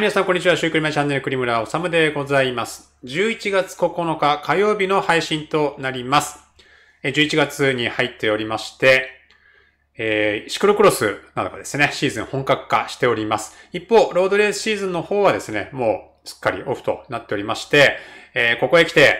い、皆さん、こんにちは。シュークリマチャンネル、栗村治でございます。11月9日火曜日の配信となります。11月に入っておりまして、えー、シクロクロスなどがですね、シーズン本格化しております。一方、ロードレースシーズンの方はですね、もうすっかりオフとなっておりまして、えー、ここへ来て、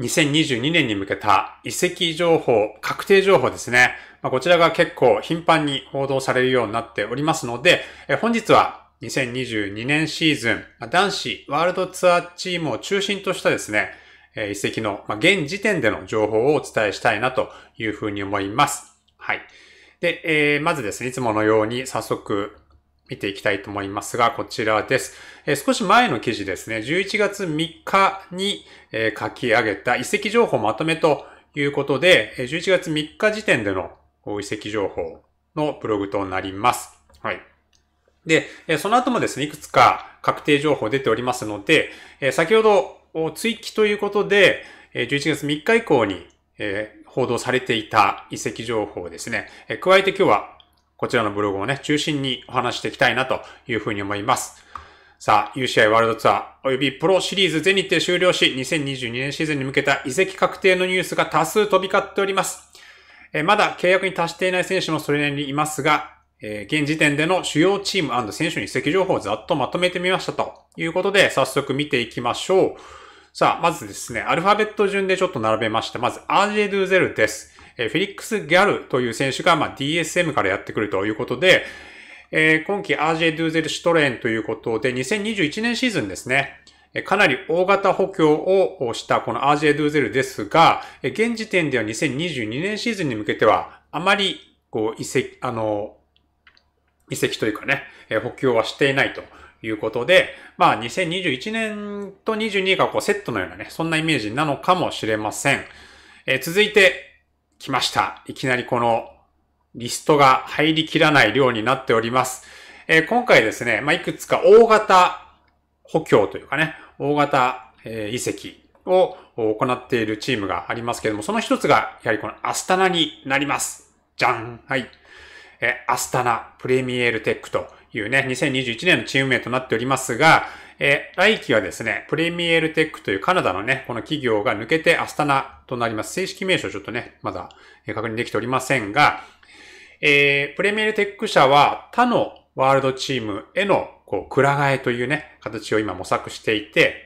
2022年に向けた遺跡情報、確定情報ですね。まあ、こちらが結構頻繁に報道されるようになっておりますので、えー、本日は2022年シーズン、男子ワールドツアーチームを中心としたですね、遺跡の現時点での情報をお伝えしたいなというふうに思います。はい。で、えー、まずですね、いつものように早速見ていきたいと思いますが、こちらです。えー、少し前の記事ですね、11月3日に、えー、書き上げた遺跡情報まとめということで、11月3日時点での遺跡情報のブログとなります。はい。で、その後もですね、いくつか確定情報出ておりますので、先ほど追記ということで、11月3日以降に報道されていた遺跡情報ですね、加えて今日はこちらのブログをね、中心にお話していきたいなというふうに思います。さあ、UCI ワールドツアー及びプロシリーズ全日程終了し、2022年シーズンに向けた移籍確定のニュースが多数飛び交っております。まだ契約に達していない選手もそれなりにいますが、えー、現時点での主要チーム選手に移籍情報をざっとまとめてみましたということで、早速見ていきましょう。さあ、まずですね、アルファベット順でちょっと並べました。まず、RJ ドゥゼルです。えー、フェリックス・ギャルという選手が、ま DSM からやってくるということで、えー、今季 RJ ドゥゼル・シュトレーンということで、2021年シーズンですね。かなり大型補強をしたこの RJ ドゥーゼルですが、現時点では2022年シーズンに向けては、あまり、こう、移籍、あの、移籍というかね、え補給はしていないということで、まあ2021年と22がこうセットのようなね、そんなイメージなのかもしれません。えー、続いて来ました。いきなりこのリストが入りきらない量になっております。えー、今回ですね、まあいくつか大型補強というかね、大型、えー、移籍を行っているチームがありますけれども、その一つがやはりこのアスタナになります。じゃんはい。えアスタナ、プレミエールテックというね、2021年のチーム名となっておりますが、えー、来期はですね、プレミエールテックというカナダのね、この企業が抜けてアスタナとなります。正式名称ちょっとね、まだ確認できておりませんが、えー、プレミエールテック社は他のワールドチームへのこう、くら替えというね、形を今模索していて、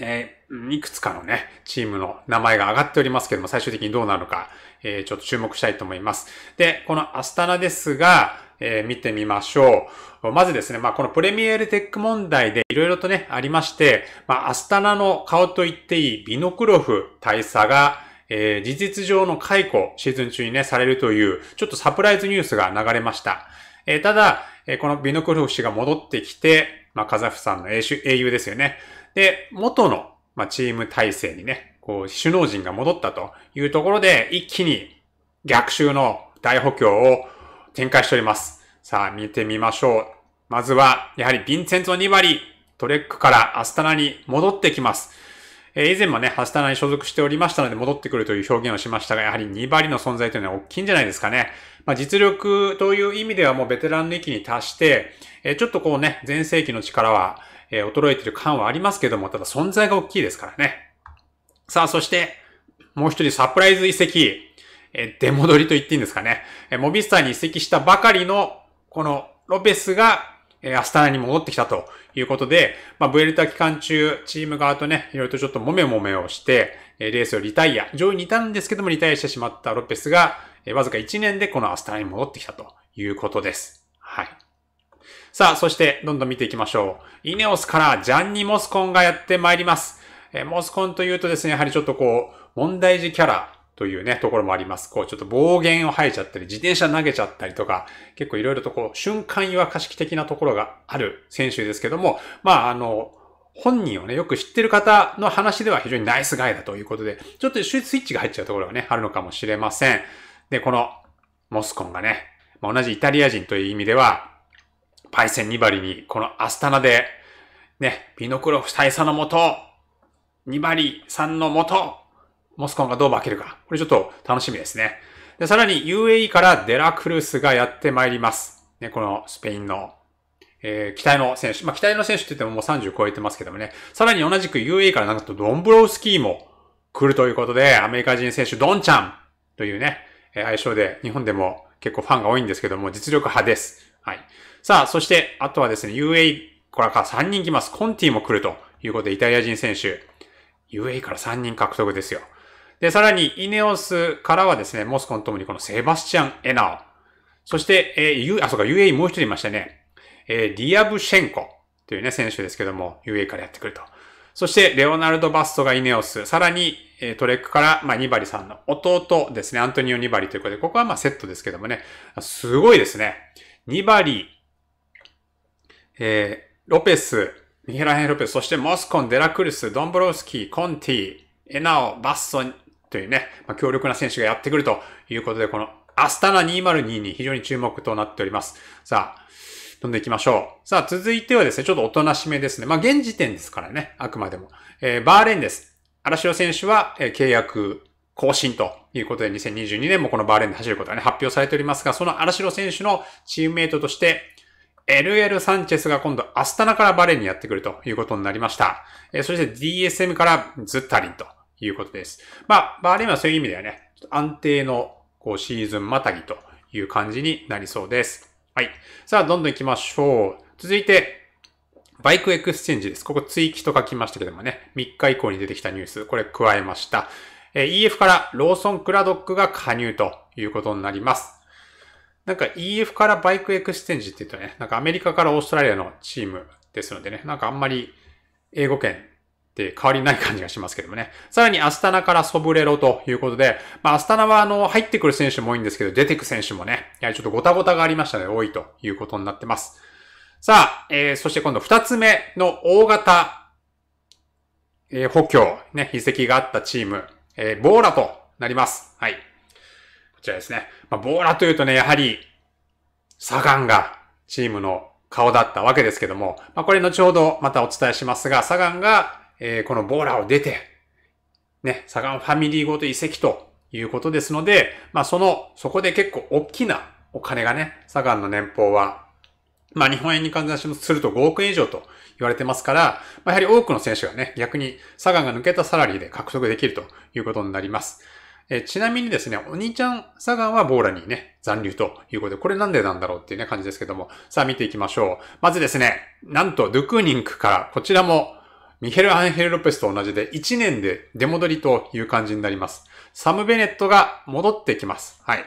えー、いくつかのね、チームの名前が上がっておりますけども、最終的にどうなるのか、えー、ちょっと注目したいと思います。で、このアスタナですが、えー、見てみましょう。まずですね、まあ、このプレミエルテック問題でいろいろとね、ありまして、まあ、アスタナの顔と言っていいビノクロフ大佐が、えー、事実上の解雇、シーズン中にね、されるという、ちょっとサプライズニュースが流れました。えー、ただ、えー、このビノクロフ氏が戻ってきて、まあ、カザフさんの英雄ですよね。で、元の、まあ、チーム体制にね、こう、首脳陣が戻ったというところで、一気に逆襲の大補強を展開しております。さあ、見てみましょう。まずは、やはりヴィンセント・2割、トレックからアスタナに戻ってきます。え以前もね、アスタナに所属しておりましたので戻ってくるという表現をしましたが、やはり2割の存在というのは大きいんじゃないですかね。まあ、実力という意味ではもうベテランの域に達して、えちょっとこうね、前世紀の力はえー、衰えてる感はありますけども、ただ存在が大きいですからね。さあ、そして、もう一人サプライズ移籍、えー、出戻りと言っていいんですかね。えー、モビスターに移籍したばかりの、このロペスが、えー、アスタナに戻ってきたということで、まあ、ブエルタ期間中、チーム側とね、いろいろとちょっともめもめをして、えレースをリタイア、上位にいたんですけども、リタイアしてしまったロペスが、えー、わずか1年でこのアスタナに戻ってきたということです。はい。さあ、そしてどんどん見ていきましょう。イネオスからジャンニ・モスコンがやってまいります。えー、モスコンというとですね、やはりちょっとこう、問題児キャラというね、ところもあります。こう、ちょっと暴言を吐いちゃったり、自転車投げちゃったりとか、結構いろいろとこう、瞬間湯沸式的なところがある選手ですけども、まあ、あの、本人をね、よく知ってる方の話では非常にナイスガイだということで、ちょっとスイッチが入っちゃうところがね、あるのかもしれません。で、この、モスコンがね、まあ、同じイタリア人という意味では、パイセン2バリに、このアスタナで、ね、ピノクロフ大佐のもと、2バリさんのもと、モスコンがどう負けるか。これちょっと楽しみですね。で、さらに UAE からデラクルスがやってまいります。ね、このスペインの、えー、期待の選手。まあ、期待の選手って言ってももう30超えてますけどもね。さらに同じく UAE からなんとドンブロウスキーも来るということで、アメリカ人選手ドンちゃんというね、え愛称で日本でも結構ファンが多いんですけども、実力派です。はい。さあ、そして、あとはですね、UA からか3人来ます。コンティも来るということで、イタリア人選手、UA から3人獲得ですよ。で、さらに、イネオスからはですね、モスコンともにこのセバスチャン・エナオ。そして、えー、U、あ、そうか、UA もう一人いましたね。えー、ディアブシェンコというね、選手ですけども、UA からやってくると。そして、レオナルド・バストがイネオス。さらに、えトレックから、まあ、ニバリさんの弟ですね、アントニオ・ニバリということで、ここはまあセットですけどもね、すごいですね。ニバリ、えー、ロペス、ミヘラヘン・ロペス、そしてモスコン、デラクルス、ドンブロウスキー、コンティ、エナオ、バッソンというね、まあ、強力な選手がやってくるということで、このアスタナ2022に非常に注目となっております。さあ、飛んでいきましょう。さあ、続いてはですね、ちょっとおとなしめですね。まあ、現時点ですからね、あくまでも。えー、バーレンです。荒城選手は、えー、契約更新ということで、2022年もこのバーレンで走ることがね、発表されておりますが、その荒城選手のチームメイトとして、LL サンチェスが今度アスタナからバレンにやってくるということになりました。えそして DSM からズッタリンということです。まあ、バーレンはそういう意味ではね、安定のこうシーズンまたぎという感じになりそうです。はい。さあ、どんどん行きましょう。続いて、バイクエクスチェンジです。ここ追記と書きましたけどもね、3日以降に出てきたニュース、これ加えました。え EF からローソンクラドックが加入ということになります。なんか EF からバイクエクステンジって言うとね、なんかアメリカからオーストラリアのチームですのでね、なんかあんまり英語圏って変わりない感じがしますけどもね。さらにアスタナからソブレロということで、まあアスタナはあの入ってくる選手も多いんですけど、出てく選手もね、やはりちょっとごたごたがありましたので多いということになってます。さあ、えー、そして今度二つ目の大型、えー、補強、ね、遺跡があったチームえー、ボーラとなります。はい。こちらですね。まあ、ボーラというとね、やはり、サガンがチームの顔だったわけですけども、まあ、これ後ほどまたお伝えしますが、サガンが、えー、このボーラを出て、ね、サガンファミリーごと移籍ということですので、まあ、その、そこで結構大きなお金がね、サガンの年俸はまあ日本円に換算すると5億円以上と言われてますから、まあ、やはり多くの選手がね、逆にサガンが抜けたサラリーで獲得できるということになります。えちなみにですね、お兄ちゃんサガンはボーラにね、残留ということで、これなんでなんだろうっていうね、感じですけども。さあ見ていきましょう。まずですね、なんとドゥクーニンクから、こちらもミヘル・アンヘル・ロペスと同じで1年で出戻りという感じになります。サム・ベネットが戻ってきます。はい。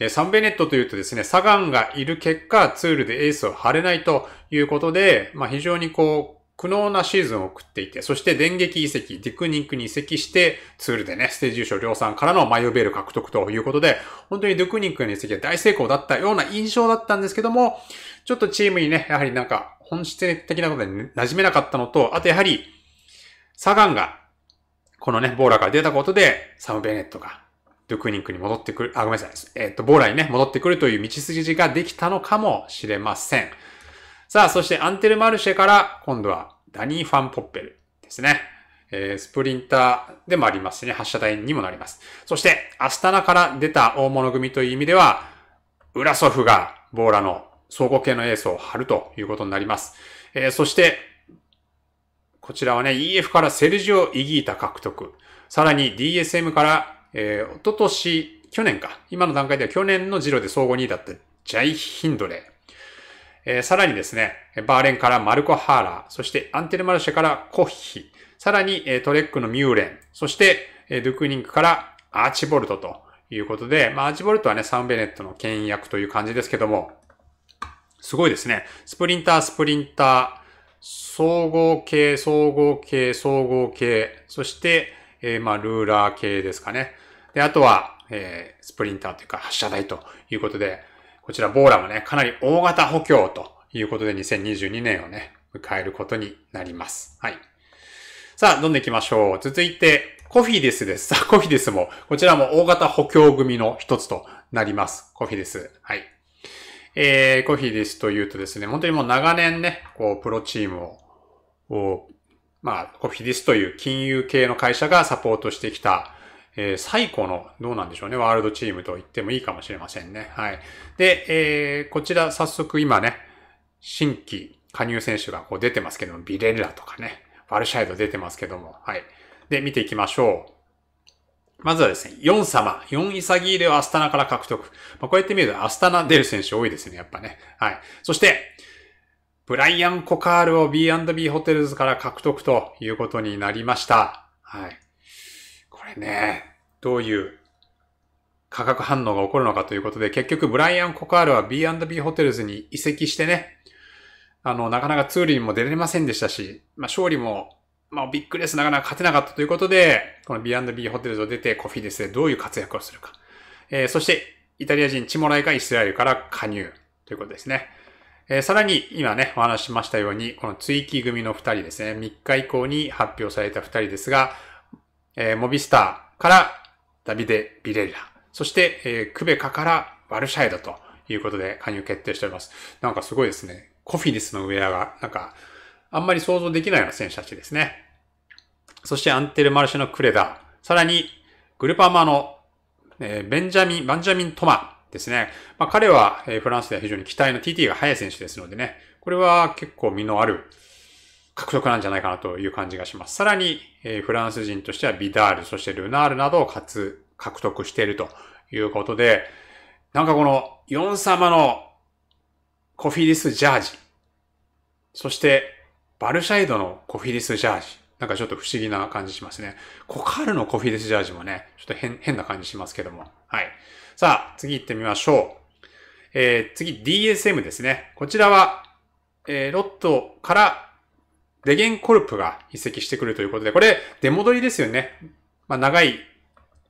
えサンベネットというとですね、サガンがいる結果、ツールでエースを張れないということで、まあ、非常にこう、苦悩なシーズンを送っていて、そして電撃移籍、ディクニックに移籍して、ツールでね、ステージ優勝量産からのマイオベール獲得ということで、本当にディクニックの移籍は大成功だったような印象だったんですけども、ちょっとチームにね、やはりなんか本質的なことに馴染めなかったのと、あとやはり、サガンが、このね、ボーラーから出たことで、サム・ベネットがドゥクニックに戻ってくる、あ、ごめんなさい。えっ、と、ボーラにね、戻ってくるという道筋ができたのかもしれません。さあ、そしてアンテルマルシェから今度はダニー・ファン・ポッペルですね。えー、スプリンターでもありますね。発射台にもなります。そして、アスタナから出た大物組という意味では、ウラソフがボーラの総合系のエースを張るということになります。えー、そして、こちらはね、EF からセルジオ・イギータ獲得。さらに DSM からえー、おととし、去年か。今の段階では去年のジロで総合2位だったジャイ・ヒンドレー。えー、さらにですね、バーレンからマルコ・ハーラー、そしてアンテルマルシェからコッヒ、さらに、えー、トレックのミューレン、そして、えー、ドゥクニンクからアーチボルトということで、まあ、アーチボルトはね、サンベネットの権約役という感じですけども、すごいですね。スプリンター、スプリンター、総合系、総合系、総合系、そして、えー、まあ、ルーラー系ですかね。で、あとは、えー、スプリンターというか発射台ということで、こちらボーラもね、かなり大型補強ということで2022年をね、迎えることになります。はい。さあ、どんでいきましょう。続いて、コフィデスです。さあ、コフィデスも、こちらも大型補強組の一つとなります。コフィデス。はい。えー、コフィデスというとですね、本当にもう長年ね、こう、プロチームを、をまあ、コフィデスという金融系の会社がサポートしてきたえー、最古の、どうなんでしょうね、ワールドチームと言ってもいいかもしれませんね。はい。で、えー、こちら早速今ね、新規加入選手がこう出てますけども、ビレッラとかね、ワルシャイド出てますけども、はい。で、見ていきましょう。まずはですね、4様、4イサギをアスタナから獲得。まあ、こうやって見るとアスタナ出る選手多いですね、やっぱね。はい。そして、ブライアン・コカールを B&B ホテルズから獲得ということになりました。はい。れね、どういう化学反応が起こるのかということで、結局ブライアン・コカールは B&B ホテルズに移籍してね、あの、なかなかツールにも出れませんでしたし、まあ、勝利も、まあ、ビッグレースなかなか勝てなかったということで、この B&B ホテルズを出てコフィデスでどういう活躍をするか。えー、そして、イタリア人チモライがイスラエルから加入ということですね。えー、さらに今ね、お話ししましたように、この追記組の2人ですね、3日以降に発表された2人ですが、えー、モビスターからダビデ・ビレッラ、そして、えー、クベカからバルシャエドということで加入決定しております。なんかすごいですね。コフィニスのウェアが、なんか、あんまり想像できないような選手たちですね。そしてアンテル・マルシェのクレダ、さらにグルパーマの、えー、ベンジャミン、バンジャミン・トマですね。まあ、彼は、えー、フランスでは非常に期待の TT が速い選手ですのでね、これは結構身のある獲得なんじゃないかなという感じがします。さらに、えー、フランス人としてはビダール、そしてルナールなどをつ、獲得しているということで、なんかこの4様のコフィリスジャージ、そしてバルシャイドのコフィリスジャージ、なんかちょっと不思議な感じしますね。コカールのコフィリスジャージもね、ちょっと変、変な感じしますけども。はい。さあ、次行ってみましょう。えー、次 DSM ですね。こちらは、えー、ロットからデゲンコルプが移籍してくるということで、これ、出戻りですよね。まあ、長い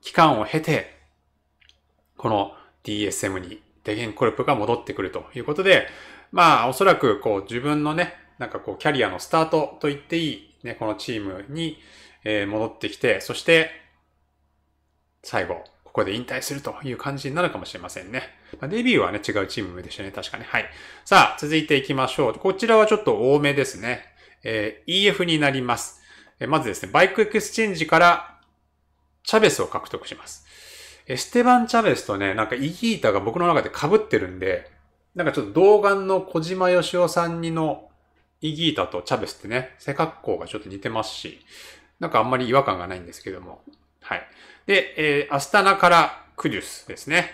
期間を経て、この DSM にデゲンコルプが戻ってくるということで、まあ、おそらく、こう、自分のね、なんかこう、キャリアのスタートと言っていい、ね、このチームに、え戻ってきて、そして、最後、ここで引退するという感じになるかもしれませんね。まデビューはね、違うチームでしたね、確かね。はい。さあ、続いていきましょう。こちらはちょっと多めですね。えー、EF になります。えー、まずですね、バイクエクスチェンジからチャベスを獲得します。エステバン・チャベスとね、なんかイギータが僕の中で被ってるんで、なんかちょっと童顔の小島よしおさんにのイギータとチャベスってね、背格好がちょっと似てますし、なんかあんまり違和感がないんですけども。はい。で、えー、アスタナからクリュスですね。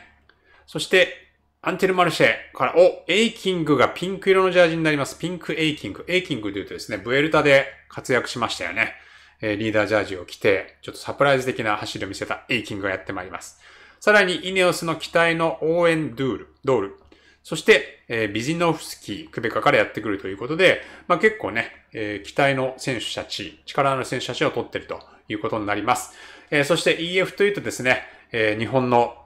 そして、アンテルマルシェから、お、エイキングがピンク色のジャージになります。ピンクエイキング。エイキングというとですね、ブエルタで活躍しましたよね。えリーダージャージを着て、ちょっとサプライズ的な走りを見せたエイキングがやってまいります。さらに、イネオスの機体の応援ドゥール、ドール。そして、えビジノフスキー、クベカからやってくるということで、まあ、結構ね、え機体の選手たち、力のある選手たちを取ってるということになります。えそして EF というとですね、え日本の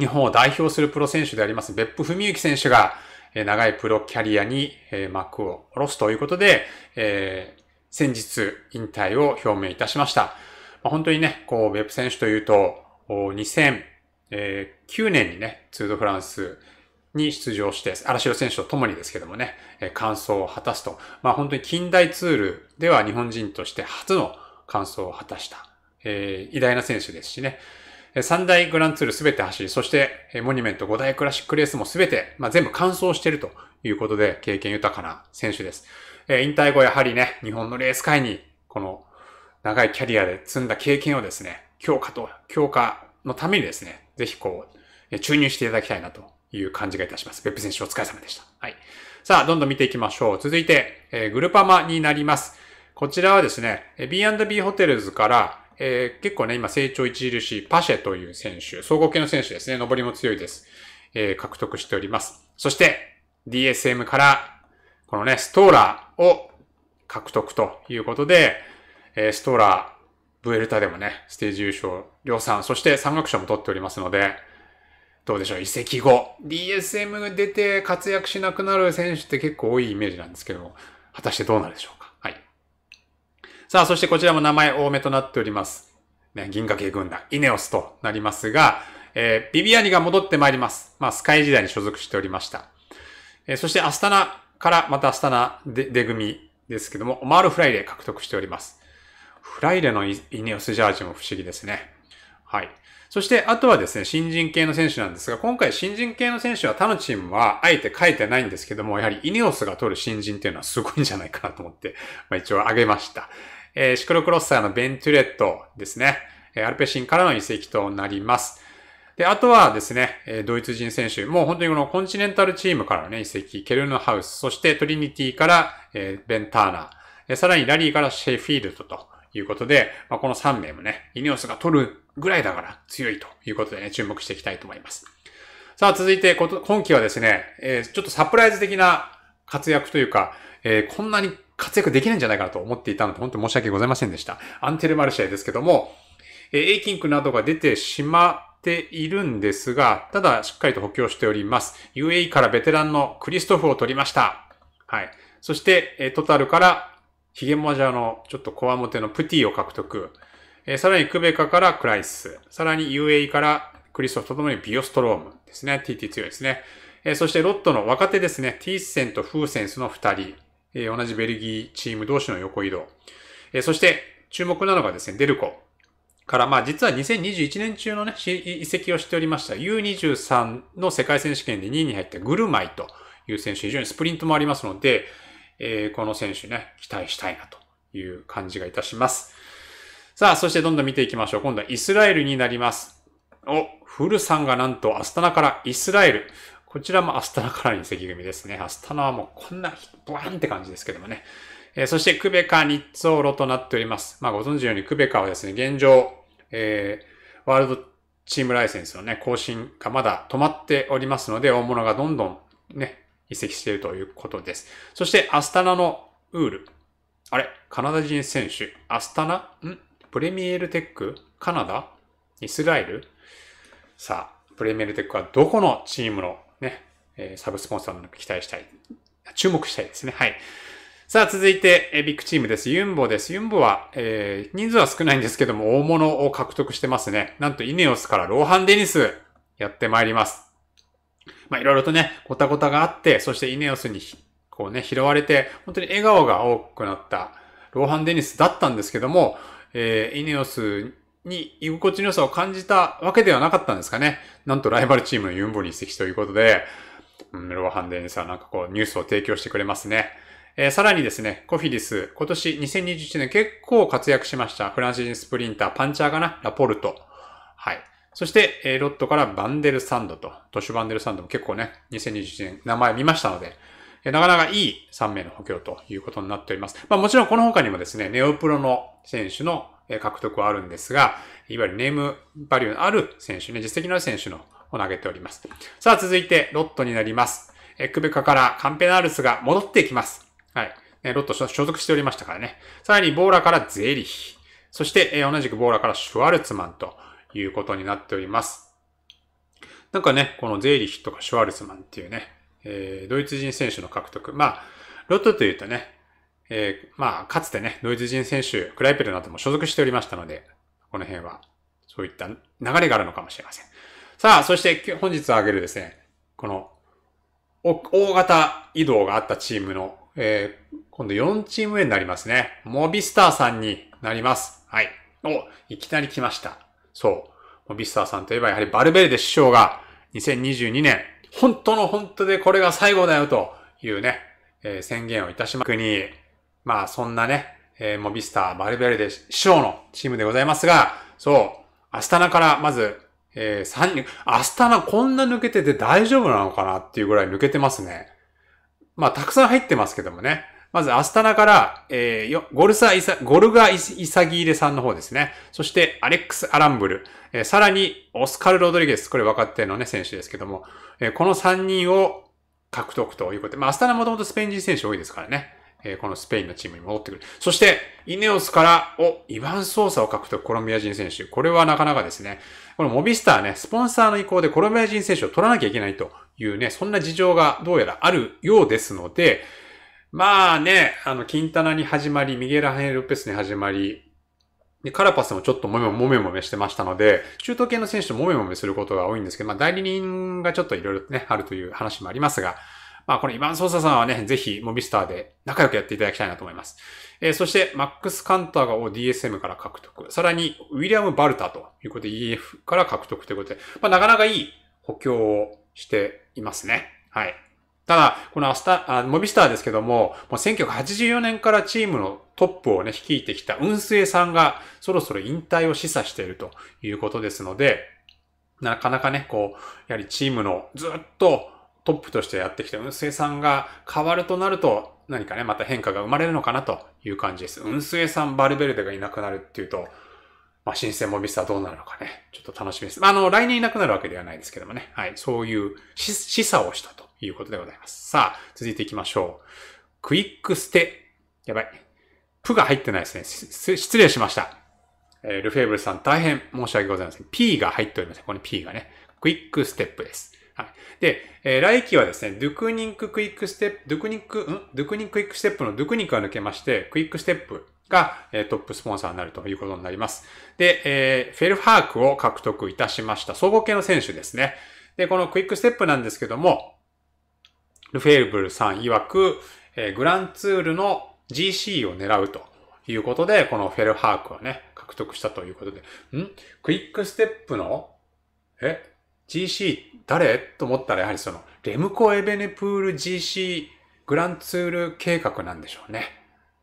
日本を代表するプロ選手であります、別府文幸選手が、長いプロキャリアに幕を下ろすということで、えー、先日引退を表明いたしました。本当にね、こう、別府選手というと、2009年にね、ツードフランスに出場して、荒城選手と共にですけどもね、感想を果たすと。まあ本当に近代ツールでは日本人として初の感想を果たした、えー、偉大な選手ですしね。3大グランツールすべて走り、そしてモニュメント5大クラシックレースもすべて、まあ、全部完走しているということで、経験豊かな選手です。え引退後やはりね、日本のレース界に、この長いキャリアで積んだ経験をですね、強化と、強化のためにですね、ぜひこう、注入していただきたいなという感じがいたします。ベップ選手お疲れ様でした。はい。さあ、どんどん見ていきましょう。続いて、えグルパマになります。こちらはですね、B&B ホテルズからえー、結構ね、今成長著しいパシェという選手、総合系の選手ですね、上りも強いです。えー、獲得しております。そして、DSM から、このね、ストーラーを獲得ということで、えー、ストーラー、ブエルタでもね、ステージ優勝、量産、そして山岳賞も取っておりますので、どうでしょう、移籍後。DSM 出て活躍しなくなる選手って結構多いイメージなんですけど、果たしてどうなるでしょうさあ、そしてこちらも名前多めとなっております。ね、銀河系軍団、イネオスとなりますが、えー、ビビアニが戻ってまいります。まあ、スカイ時代に所属しておりました。えー、そして、アスタナから、またアスタナで出組ですけども、オマール・フライデー獲得しております。フライデーのイネオスジャージも不思議ですね。はい。そして、あとはですね、新人系の選手なんですが、今回新人系の選手は他のチームはあえて書いてないんですけども、やはりイネオスが取る新人っていうのはすごいんじゃないかなと思って、まあ、一応挙げました。えー、シクロクロッサーのベントゥレットですね。えアルペシンからの移籍となります。で、あとはですね、えドイツ人選手、もう本当にこのコンチネンタルチームからのね、移籍、ケルヌハウス、そしてトリニティから、えベンターナ、えさらにラリーからシェフィールドということで、まあ、この3名もね、イニオスが取るぐらいだから強いということでね、注目していきたいと思います。さあ、続いて、今季はですね、えちょっとサプライズ的な活躍というか、えこんなに活躍できないんじゃないかなと思っていたので、本当申し訳ございませんでした。アンテルマルシェですけども、えー、A キンクなどが出てしまっているんですが、ただしっかりと補強しております。UAE からベテランのクリストフを取りました。はい。そして、えー、トタルからヒゲモジャーのちょっとコアモテのプティを獲得。えー、さらにクベカからクライス。さらに UAE からクリストフとともにビオストロームですね。TT 強いですね。えー、そしてロットの若手ですね。ティッセンとフーセンスの2人。えー、同じベルギーチーム同士の横移動。えー、そして、注目なのがですね、デルコから、まあ実は2021年中のね、移籍をしておりました U23 の世界選手権で2位に入ったグルマイという選手、非常にスプリントもありますので、えー、この選手ね、期待したいなという感じがいたします。さあ、そしてどんどん見ていきましょう。今度はイスラエルになります。お、フルさんがなんとアスタナからイスラエル。こちらもアスタナから隕移籍組ですね。アスタナはもうこんなブワーンって感じですけどもね。えー、そしてクベカ、ニッツオロとなっております。まあご存知のようにクベカはですね、現状、えー、ワールドチームライセンスのね、更新がまだ止まっておりますので、大物がどんどんね、移籍しているということです。そしてアスタナのウール。あれカナダ人選手。アスタナんプレミエルテックカナダイスラエルさあ、プレミエルテックはどこのチームのね、えサブスポンサーの期待したい。注目したいですね。はい。さあ、続いて、えビッグチームです。ユンボです。ユンボは、えー、人数は少ないんですけども、大物を獲得してますね。なんと、イネオスからローハン・デニス、やってまいります。まあ、いろいろとね、ごたごたがあって、そしてイネオスに、こうね、拾われて、本当に笑顔が多くなった、ローハン・デニスだったんですけども、えー、イネオスに居心地の良さを感じたわけではなかったんですかね。なんとライバルチームのユンボに移籍ということで、ムロハンデにさ、なんかこうニュースを提供してくれますね。えー、さらにですね、コフィディス、今年2021年結構活躍しました。フランス人スプリンター、パンチャーかなラポルト。はい。そして、えー、ロットからバンデルサンドと、トシュバンデルサンドも結構ね、2021年名前見ましたので、えー、なかなかいい3名の補強ということになっております。まあもちろんこの他にもですね、ネオプロの選手の獲得はあるんですが、いわゆるネームバリューのある選手ね、実績のある選手のを投げております。さあ、続いて、ロットになります。え、クベカからカンペナールスが戻ってきます。はい。え、ロット所属しておりましたからね。さらに、ボーラからゼリヒ。そして、え、同じくボーラからシュワルツマンということになっております。なんかね、このゼリヒとかシュワルツマンっていうね、えー、ドイツ人選手の獲得。まあ、ロットというとね、えー、まあ、かつてね、ドイツ人選手、クライペルなども所属しておりましたので、この辺は、そういった流れがあるのかもしれません。さあ、そして本日挙げるですね、この、大型移動があったチームの、えー、今度4チーム目になりますね。モビスターさんになります。はい。お、いきなり来ました。そう。モビスターさんといえばやはりバルベルデ首相が2022年、本当の本当でこれが最後だよというね、えー、宣言をいたしまくに、まあそんなね、えー、もスター・バルベルデ師匠のチームでございますが、そう、アスタナからまず、えー、3人、アスタナこんな抜けてて大丈夫なのかなっていうぐらい抜けてますね。まあたくさん入ってますけどもね。まず、アスタナから、えー、ゴルサイサ、ゴルガイサギーレさんの方ですね。そして、アレックス・アランブル。えー、さらに、オスカル・ロドリゲス。これ若手のね、選手ですけども。えー、この3人を獲得ということで。まあ、アスタナもともとスペイン人選手多いですからね。えこのスペインのチームに戻ってくる。そして、イネオスから、お、イヴァン・ソーサを獲得、コロンビア人選手。これはなかなかですね、このモビスターね、スポンサーの意向でコロンビア人選手を取らなきゃいけないというね、そんな事情がどうやらあるようですので、まあね、あの、キンタナに始まり、ミゲラ・ヘネ・ルペスに始まり、で、カラパスもちょっともめもめもめしてましたので、中東系の選手ともめもめすることが多いんですけど、まあ代理人がちょっといろいろね、あるという話もありますが、まあこれ、イヴン・ソーサさんはね、ぜひモビスターで仲良くやっていただきたいなと思います。えー、そして、マックス・カンターがを DSM から獲得。さらに、ウィリアム・バルタということで EF から獲得ということで、まあなかなかいい補強をしていますね。はい。ただ、このアスタ、あモビスターですけども、もう1984年からチームのトップをね、率いてきた運勢さんが、そろそろ引退を示唆しているということですので、なかなかね、こう、やはりチームのずっとトップとしてやってきた運勢さんが変わるとなると、何かね、また変化が生まれるのかなという感じです。運勢さん、バルベルデがいなくなるっていうと、まあ、新鮮モビスターどうなるのかね、ちょっと楽しみです。まあ、あの、来年いなくなるわけではないですけどもね、はい、そういう示唆をしたということでございます。さあ、続いていきましょう。クイックステ。やばい。プが入ってないですね。失礼しました。えー、ルフェーブルさん大変申し訳ございません。P が入っておりません。この P がね、クイックステップです。はい。で、えー、来期はですね、ドゥクニンククイックステップ、ドゥクニンク、んドゥクニンククイックステップのドゥクニンクが抜けまして、クイックステップが、えー、トップスポンサーになるということになります。で、えー、フェルハークを獲得いたしました。総合系の選手ですね。で、このクイックステップなんですけども、ルフェーブルさん曰く、えー、グランツールの GC を狙うということで、このフェルハークはね、獲得したということで、んクイックステップのえ GC 誰と思ったらやはりそのレムコ・エベネプール GC グランツール計画なんでしょうね。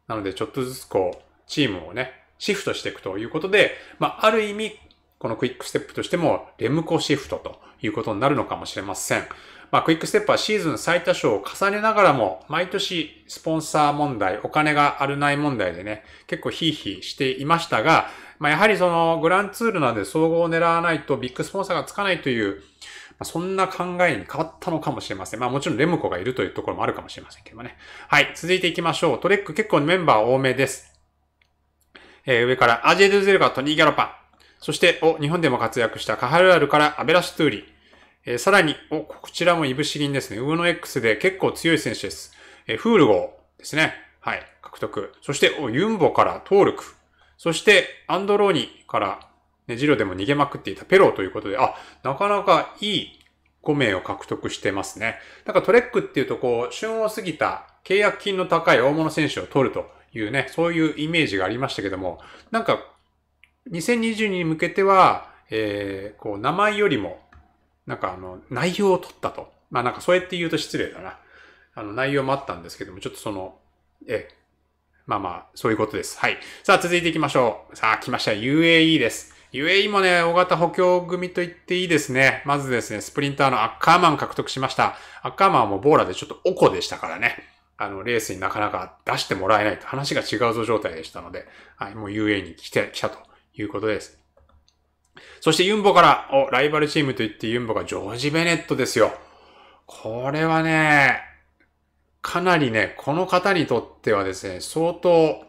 なのでちょっとずつこうチームをね、シフトしていくということで、まあある意味このクイックステップとしてもレムコシフトということになるのかもしれません。まあ、クイックステップはシーズン最多勝を重ねながらも、毎年スポンサー問題、お金があるない問題でね、結構ヒーヒーしていましたが、まあ、やはりそのグランツールなんで総合を狙わないとビッグスポンサーがつかないという、まあ、そんな考えに変わったのかもしれません。まあもちろんレムコがいるというところもあるかもしれませんけどね。はい、続いていきましょう。トレック結構メンバー多めです。えー、上からアジェ・ドゥ・ゼルがトニー・ギャロパン。そして、お、日本でも活躍したカハルアルからアベラシュトゥーリー。えー、さらに、お、こちらもイブシギンですね。ウーノ X で結構強い選手です。えー、フールゴーですね。はい、獲得。そして、お、ユンボからトールク。そして、アンドローニから、ね、ジロでも逃げまくっていたペローということで、あ、なかなかいい5名を獲得してますね。だからトレックっていうと、こう、旬を過ぎた契約金の高い大物選手を取るというね、そういうイメージがありましたけども、なんか、2022に向けては、えー、こう、名前よりも、なんかあの、内容を取ったと。まあなんかそうやって言うと失礼だな。あの、内容もあったんですけども、ちょっとその、え、まあまあ、そういうことです。はい。さあ、続いていきましょう。さあ、来ました。UAE です。UAE もね、大型補強組と言っていいですね。まずですね、スプリンターのアッカーマン獲得しました。アッカーマンはもうボーラでちょっとおこでしたからね。あの、レースになかなか出してもらえないと話が違うぞ状態でしたので、はい、もう UAE に来て、来たということです。そしてユンボから、お、ライバルチームと言ってユンボがジョージ・ベネットですよ。これはね、かなりね、この方にとってはですね、相当、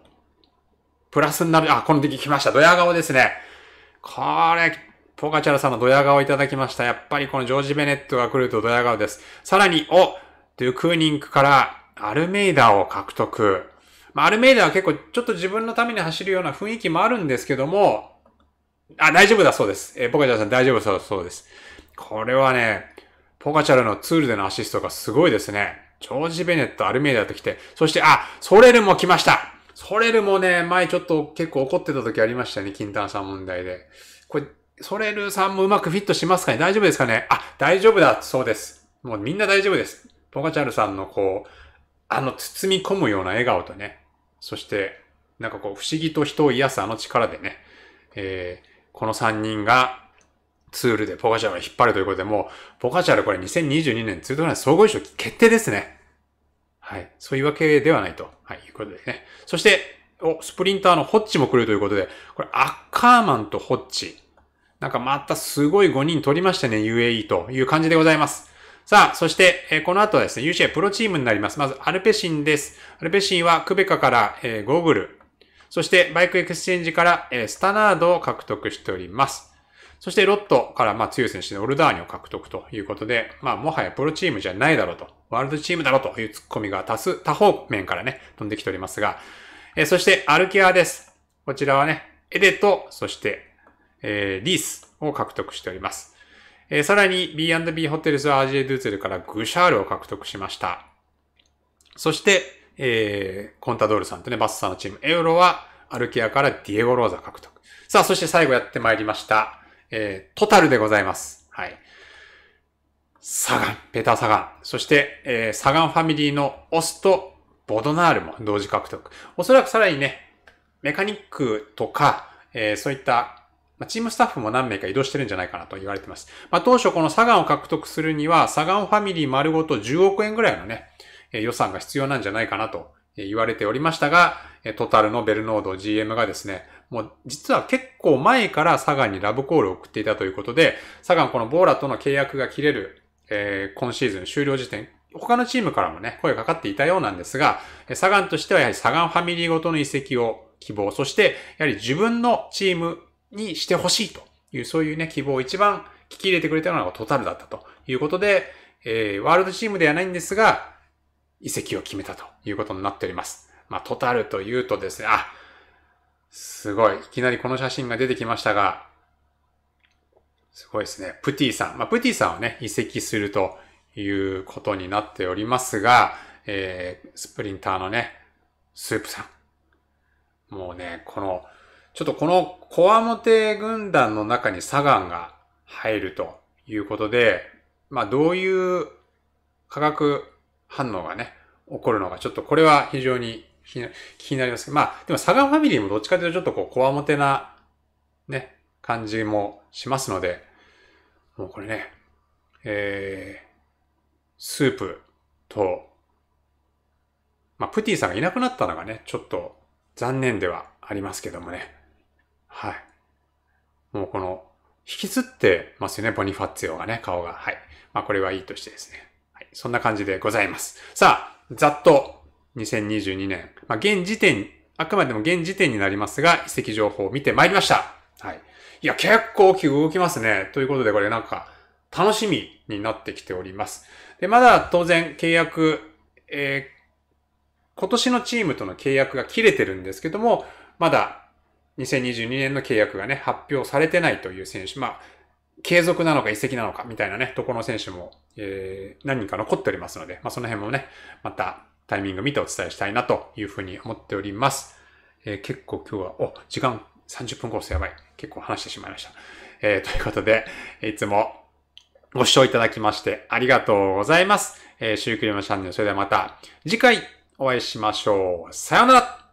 プラスになる、あ、この時来ました。ドヤ顔ですね。これ、ポカチャラさんのドヤ顔いただきました。やっぱりこのジョージ・ベネットが来るとドヤ顔です。さらに、お、デュクーニンクからアルメイダを獲得。まあ、アルメイダは結構ちょっと自分のために走るような雰囲気もあるんですけども、あ、大丈夫だそうです。えー、ポカチャラさん大丈夫そうそうです。これはね、ポカチャラのツールでのアシストがすごいですね。ジョージ・ベネット、アルメイダと来て、そして、あ、ソレルも来ましたソレルもね、前ちょっと結構怒ってた時ありましたね、タンさん問題で。これ、ソレルさんもうまくフィットしますかね大丈夫ですかねあ、大丈夫だそうです。もうみんな大丈夫です。ポカチャルさんのこう、あの包み込むような笑顔とね、そして、なんかこう、不思議と人を癒すあの力でね、えー、この3人がツールでポカチャルが引っ張るということで、もう、ポカチャルこれ2022年ツールドラン総合優勝決定ですね。はい。そういうわけではないと。はい、いうことですね。そして、お、スプリンターのホッチも来るということで、これ、アッカーマンとホッチ。なんかまたすごい5人取りましたね、UAE という感じでございます。さあ、そして、えこの後はですね、UCI プロチームになります。まず、アルペシンです。アルペシンは、クベカから、えゴーグル。そして、バイクエクスチェンジから、えスタナードを獲得しております。そしてロットからまあ強い選手でオルダーニを獲得ということで、まあもはやプロチームじゃないだろうと、ワールドチームだろうというツッコミが多数、多方面からね、飛んできておりますが、えー、そしてアルケアです。こちらはね、エデと、そして、えー、リースを獲得しております。えー、さらに B&B ホテルズはアジェ・ドゥーツェルからグシャールを獲得しました。そして、えー、コンタドールさんとね、バスサーのチームエウロはアルケアからディエゴ・ローザ獲得。さあ、そして最後やってまいりました。えー、トタルでございます。はい。サガン、ペター・サガン。そして、えー、サガンファミリーのオスとボドナールも同時獲得。おそらくさらにね、メカニックとか、えー、そういった、まあ、チームスタッフも何名か移動してるんじゃないかなと言われてます。まあ、当初このサガンを獲得するには、サガンファミリー丸ごと10億円ぐらいのね、えー、予算が必要なんじゃないかなと言われておりましたが、トタルのベルノード GM がですね、もう実は結構前からサガンにラブコールを送っていたということで、サガンこのボーラとの契約が切れる、えー、今シーズン終了時点、他のチームからもね、声がかかっていたようなんですが、サガンとしてはやはりサガンファミリーごとの移籍を希望、そしてやはり自分のチームにしてほしいという、そういうね、希望を一番聞き入れてくれたのがトタルだったということで、えー、ワールドチームではないんですが、移籍を決めたということになっております。まあ、トタルというとですね、あ、すごい。いきなりこの写真が出てきましたが、すごいですね。プティさん。まあ、プティさんはね、移籍するということになっておりますが、えー、スプリンターのね、スープさん。もうね、この、ちょっとこのコアモテ軍団の中にサガンが入るということで、まあどういう科学反応がね、起こるのが、ちょっとこれは非常に気になりますけど、まあ、でもサガファミリーもどっちかというとちょっとこう、こわもてな、ね、感じもしますので、もうこれね、えー、スープと、まあ、プティさんがいなくなったのがね、ちょっと残念ではありますけどもね。はい。もうこの、引きずってますよね、ボニファッツヨオがね、顔が。はい。まあ、これはいいとしてですね。そんな感じでございます。さあ、ざっと2022年、まあ、現時点、あくまでも現時点になりますが、遺跡情報を見てまいりました。はい。いや、結構大きく動きますね。ということで、これなんか、楽しみになってきております。で、まだ当然契約、えー、今年のチームとの契約が切れてるんですけども、まだ2022年の契約がね、発表されてないという選手。まあ、継続なのか移籍なのかみたいなね、とこの選手も、えー、何人か残っておりますので、まあ、その辺もね、またタイミング見てお伝えしたいなというふうに思っております。えー、結構今日は、お、時間30分コースやばい。結構話してしまいました。えー、ということで、いつもご視聴いただきましてありがとうございます。えー、シュークリームチャンネル、それではまた次回お会いしましょう。さようなら